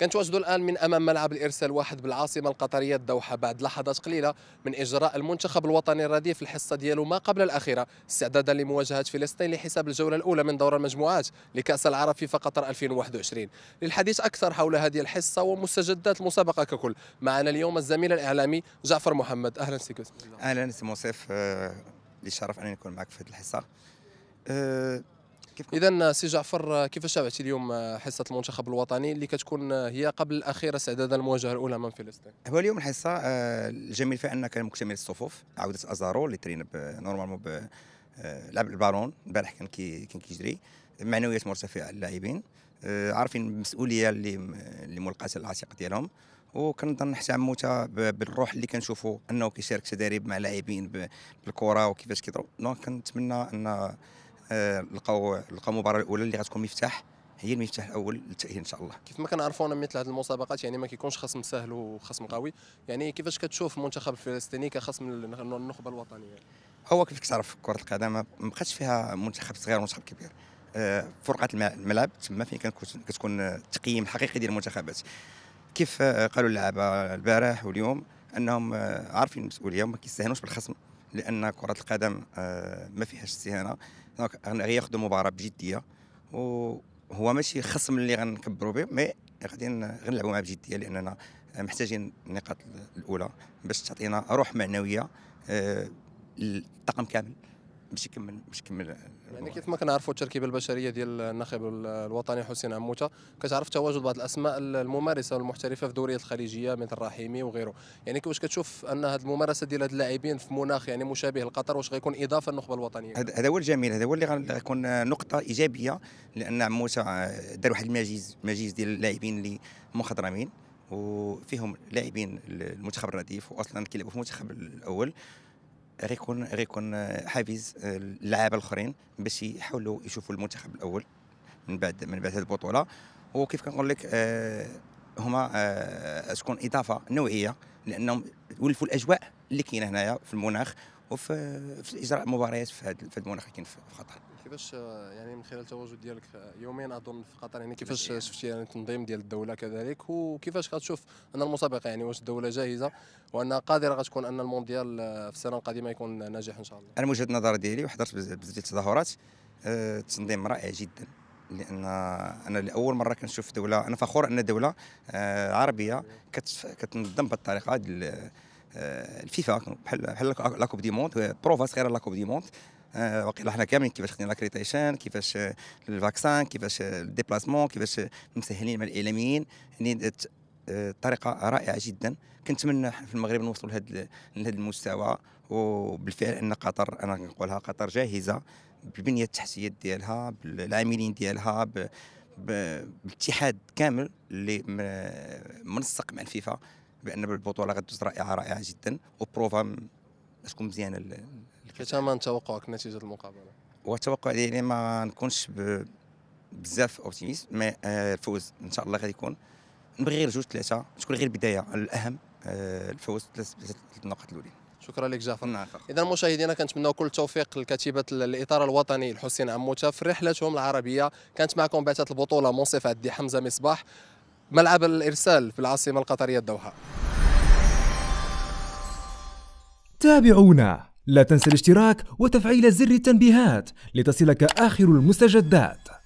كنتواجدوا الان من امام ملعب الارسال واحد بالعاصمه القطريه الدوحه بعد لحظات قليله من اجراء المنتخب الوطني الرديف الحصه ديالو ما قبل الاخيره استعدادا لمواجهه فلسطين لحساب الجوله الاولى من دور المجموعات لكاس العرب في قطر 2021 للحديث اكثر حول هذه الحصه ومستجدات المسابقه ككل معنا اليوم الزميل الاعلامي جعفر محمد اهلا سي اهلا سي موصف آه، لي شرف انني نكون معك في هذه الحصه أه اذا سي جعفر كيفاش تابعتي اليوم حصه المنتخب الوطني اللي كتكون هي قبل الاخيره استعدادا للمواجهه الاولى امام فلسطين هو اليوم الحصه آه، الجميل فيها ان كان مكتمل الصفوف عوده ازارو اللي ترين نورمالمون آه، لعب البالون البارح كان كان كيجري معنويات مرتفعه اللاعبين آه، عارفين المسؤوليه اللي اللي ملقاه على العاتق ديالهم وكنظن حتى عموته بالروح اللي كنشوفوا انه كيشارك تدريب مع لاعبين بالكره وكيفاش كيضرب دونك كنتمنى ان آه، لقاو لقاو المباراه الاولى اللي غتكون مفتاح هي المفتاح الاول للتاهيل ان شاء الله كيف ما كنعرفوا انا مثل هذه المسابقات يعني ما كيكونش خصم سهل وخصم قوي يعني كيفاش كتشوف المنتخب الفلسطيني كخصم النخبه الوطنيه هو كيف كتعرف كره القدم ما بقاتش فيها منتخب صغير ومنتخب كبير آه، فرقه الملعب تما فين كتكون التقييم الحقيقي ديال المنتخبات كيف آه، قالوا اللعابه البارح واليوم انهم عارفين المسؤوليه وما كيستهانوش بالخصم لان كره القدم آه، ما فيهاش استهانه دونك غياخذوا المباراه بجديه وهو ماشي خصم اللي غنكبروا به مي غادي غنلعبوا معاه بجديه لاننا محتاجين النقاط الاولى باش تعطينا روح معنويه آه، للطاقم كامل مش يكمل مش يكمل يعني كيف ما كنعرفوا التركيبه البشريه ديال الناخب الوطني حسين عموته كتعرف تواجد بعض الاسماء الممارسه والمحترفه في دوريات الخليجيه مثل الرحيمي وغيره يعني واش كتشوف ان هذه الممارسه ديال هاد اللاعبين في مناخ يعني مشابه لقطر واش غيكون اضافه للنخبه الوطنيه هذا هو الجميل هذا هو اللي غيكون نقطه ايجابيه لان عموته دار واحد المجيز مجيز ديال اللاعبين اللي مخضرمين وفيهم لاعبين المنتخب الرديف واصلا كيلعبوا في المنتخب الاول غيكون غيكون حافز اللعابه الاخرين باش يحاولوا يشوفوا المنتخب الاول من بعد من بعد البطوله وكيف كنقول لك آه، هما آه، تكون اضافه نوعيه لانهم ولفوا الاجواء اللي كاينه هنايا في المناخ وفي اجراء مباريات في هذا المناخ كاين في قطر كيفاش آه، يعني من خلال التواجد ديالك آه، يومين اظن في قطر يعني كيفاش آه، شفتي يعني التنظيم ديال الدوله كذلك وكيفاش كتشوف ان المسابقه يعني واش الدوله جاهزه وانها قادره غتكون ان المونديال في السنه القادمه يكون ناجح ان شاء الله انا من وجهه النظر ديالي وحضرت بزاف ديال التظاهرات التنظيم رائع جدا لان انا لاول مره كنشوف دوله انا فخور ان دوله عربيه كتنظم بهذه الطريقه الفيفا بحال بحال لاكوب دي مونت بروفا صغيره لاكوب دي مونت وقيلا احنا كاملين كيفاش خدينا لاكريتيشن كيفاش الفاكسان كيفاش الديبلاسمون كيفاش مسهلين مع الاعلاميين يعني طريقه رائعه جدا كنتمنى في المغرب نوصلوا لهذا لهذا المستوى وبالفعل ان قطر انا نقولها قطر جاهزه بالبنيه التحتيه ديالها بالعاملين ديالها بالاتحاد كامل اللي منسق مع الفيفا بان البطوله غدوز رائعه رائعه جدا وبروفا تكون مزيانه حتى توقعك نتيجه المقابله وتوقع ديالي يعني ما نكونش بزاف اوبتيميست مي آه، الفوز ان شاء الله غادي يكون نبغي غير جوج ثلاثه تكون غير بدايه الاهم آه، الفوز ثلاث نقاط الاولين شكرا لك جعفر نعم، اذا مشاهدينا كنتمنى كل التوفيق لكتيبه الاطار الوطني الحسين عموته في رحلتهم العربيه كانت معكم بعثه البطوله منصف عدي حمزه مصباح ملعب الارسال في العاصمه القطريه الدوحه تابعونا لا تنسى الاشتراك وتفعيل زر التنبيهات لتصلك آخر المستجدات